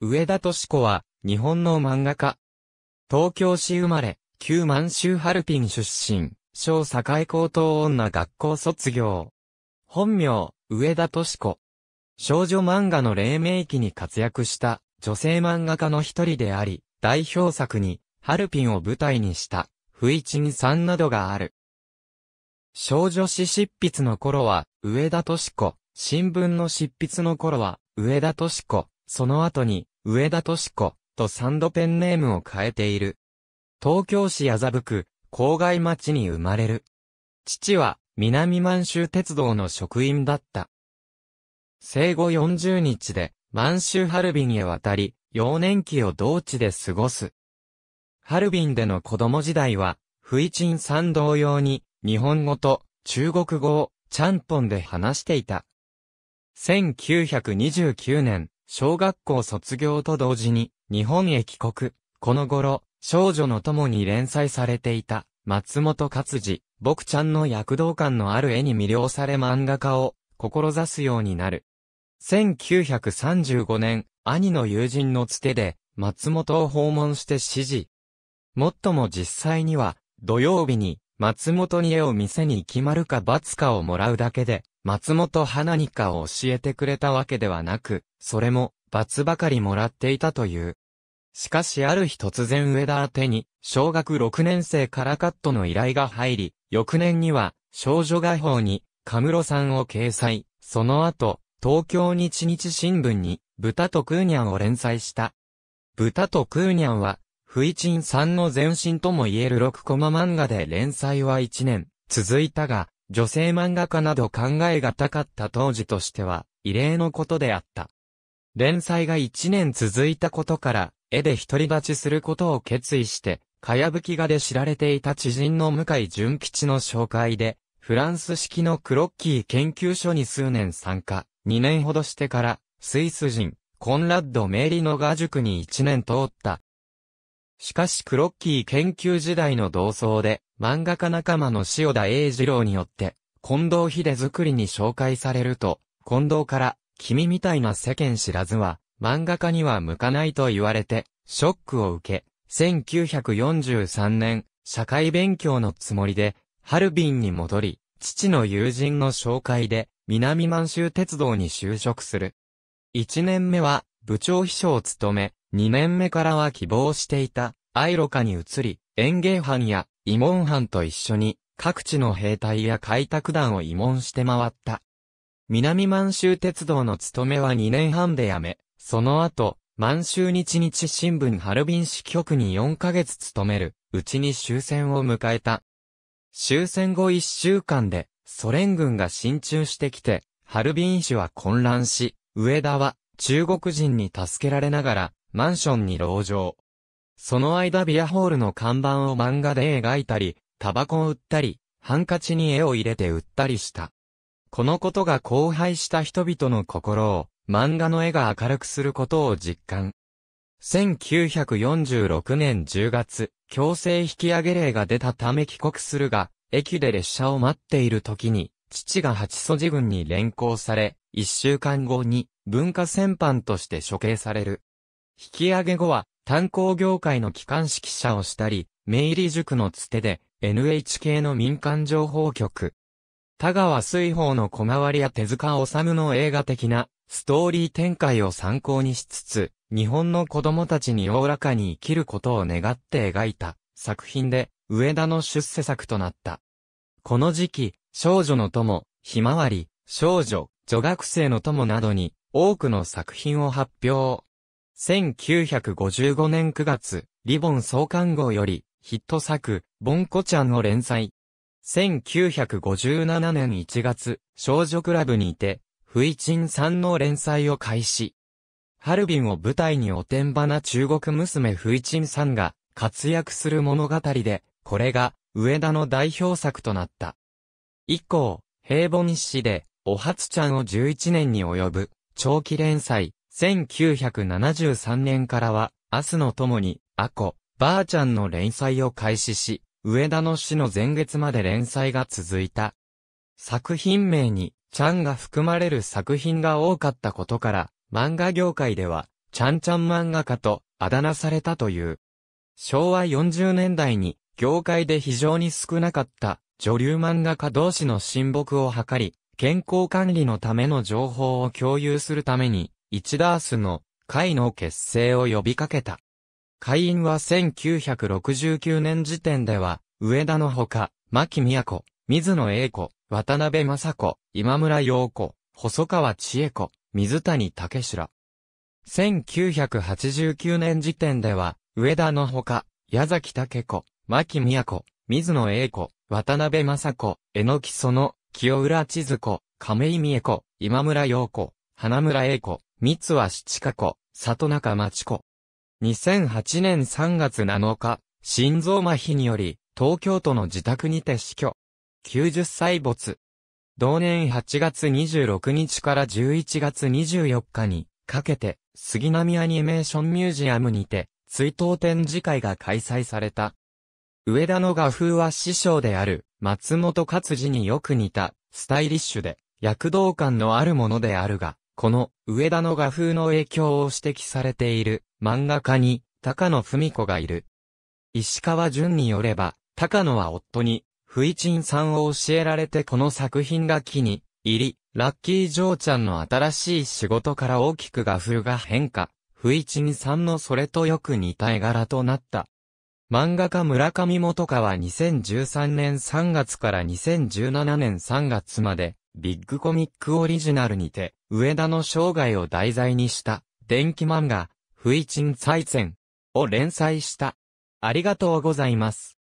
上田敏子は、日本の漫画家。東京市生まれ、旧満州ハルピン出身、小栄高等女学校卒業。本名、上田敏子。少女漫画の黎明期に活躍した女性漫画家の一人であり、代表作に、ハルピンを舞台にした、不一二さんなどがある。少女誌執筆の頃は、上田敏子。新聞の執筆の頃は、上田敏子。その後に、上田敏子とサンドペンネームを変えている。東京市麻布区、郊外町に生まれる。父は、南満州鉄道の職員だった。生後40日で、満州ハルビンへ渡り、幼年期を同地で過ごす。ハルビンでの子供時代は、不意鎮ん同様に、日本語と中国語をちゃんぽんで話していた。1929年、小学校卒業と同時に日本へ帰国。この頃、少女の友に連載されていた松本勝治、僕ちゃんの躍動感のある絵に魅了され漫画家を志すようになる。1935年、兄の友人のつてで松本を訪問して指示。もっとも実際には土曜日に松本に絵を見せに決まるか罰かをもらうだけで、松本花にかを教えてくれたわけではなく、それも、罰ばかりもらっていたという。しかしある日突然上田宛に、小学6年生からカットの依頼が入り、翌年には、少女画報に、カムロさんを掲載、その後、東京日日新聞に、豚とクーニャンを連載した。豚とクーニャンは、フイチンさんの前身とも言える6コマ漫画で連載は1年、続いたが、女性漫画家など考えがたかった当時としては、異例のことであった。連載が一年続いたことから、絵で独り立ちすることを決意して、かやぶき画で知られていた知人の向井純吉の紹介で、フランス式のクロッキー研究所に数年参加、2年ほどしてから、スイス人、コンラッド・メイリノガ塾に1年通った、しかしクロッキー研究時代の同窓で、漫画家仲間の塩田英二郎によって、近藤秀作りに紹介されると、近藤から、君みたいな世間知らずは、漫画家には向かないと言われて、ショックを受け、1943年、社会勉強のつもりで、ハルビンに戻り、父の友人の紹介で、南満州鉄道に就職する。1年目は、部長秘書を務め、2年目からは希望していた、アイロカに移り、園芸班や慰問班と一緒に、各地の兵隊や開拓団を慰問して回った。南満州鉄道の務めは2年半で辞め、その後、満州日日新聞ハルビン支局に4ヶ月勤める、うちに終戦を迎えた。終戦後1週間で、ソ連軍が進駐してきて、ハルビン市は混乱し、上田は中国人に助けられながら、マンションに籠城。その間ビアホールの看板を漫画で描いたり、タバコを売ったり、ハンカチに絵を入れて売ったりした。このことが荒廃した人々の心を、漫画の絵が明るくすることを実感。1946年10月、強制引き上げ令が出たため帰国するが、駅で列車を待っている時に、父が八祖寺軍に連行され、一週間後に文化戦犯として処刑される。引き上げ後は、炭鉱業界の機関指揮者をしたり、入理塾のつてで、NHK の民間情報局。田川水宝の小回りや手塚治虫の映画的なストーリー展開を参考にしつつ、日本の子供たちにおおらかに生きることを願って描いた作品で、上田の出世作となった。この時期、少女の友、ひまわり、少女、女学生の友などに、多くの作品を発表。1955年9月、リボン創刊号より、ヒット作、ボンコちゃんを連載。1957年1月、少女クラブにいて、フイチンさんの連載を開始。ハルビンを舞台におてんばな中国娘フイチンさんが活躍する物語で、これが上田の代表作となった。以降、平凡日誌で、お初ちゃんを11年に及ぶ長期連載、1973年からは、明日のともに、アコ、ばあちゃんの連載を開始し、上田の死の前月まで連載が続いた。作品名に、ちゃんが含まれる作品が多かったことから、漫画業界では、ちゃんちゃん漫画家とあだ名されたという。昭和40年代に、業界で非常に少なかった、女流漫画家同士の親睦を図り、健康管理のための情報を共有するために、1ダースの会の結成を呼びかけた。会員は1969年時点では、上田のほか、牧宮子、水野英子、渡辺雅子、今村陽子、細川千恵子、水谷武史ら。1989年時点では、上田のほか、矢崎武子、牧宮子、水野英子、渡辺雅子、江ノ木園、清浦千鶴子、亀井美恵子、今村陽子、花村英子、三は七佳子、里中町子。2008年3月7日、心臓麻痺により、東京都の自宅にて死去。90歳没。同年8月26日から11月24日に、かけて、杉並アニメーションミュージアムにて、追悼展示会が開催された。上田の画風は師匠である、松本勝治によく似た、スタイリッシュで、躍動感のあるものであるが、この、上田の画風の影響を指摘されている、漫画家に、高野文子がいる。石川淳によれば、高野は夫に、不一んさんを教えられてこの作品が気に入り、ラッキー嬢ちゃんの新しい仕事から大きく画風が変化、不一んさんのそれとよく似た絵柄となった。漫画家村上元香は2013年3月から2017年3月まで、ビッグコミックオリジナルにて、上田の生涯を題材にした、電気漫画、不意鎮再戦を連載した。ありがとうございます。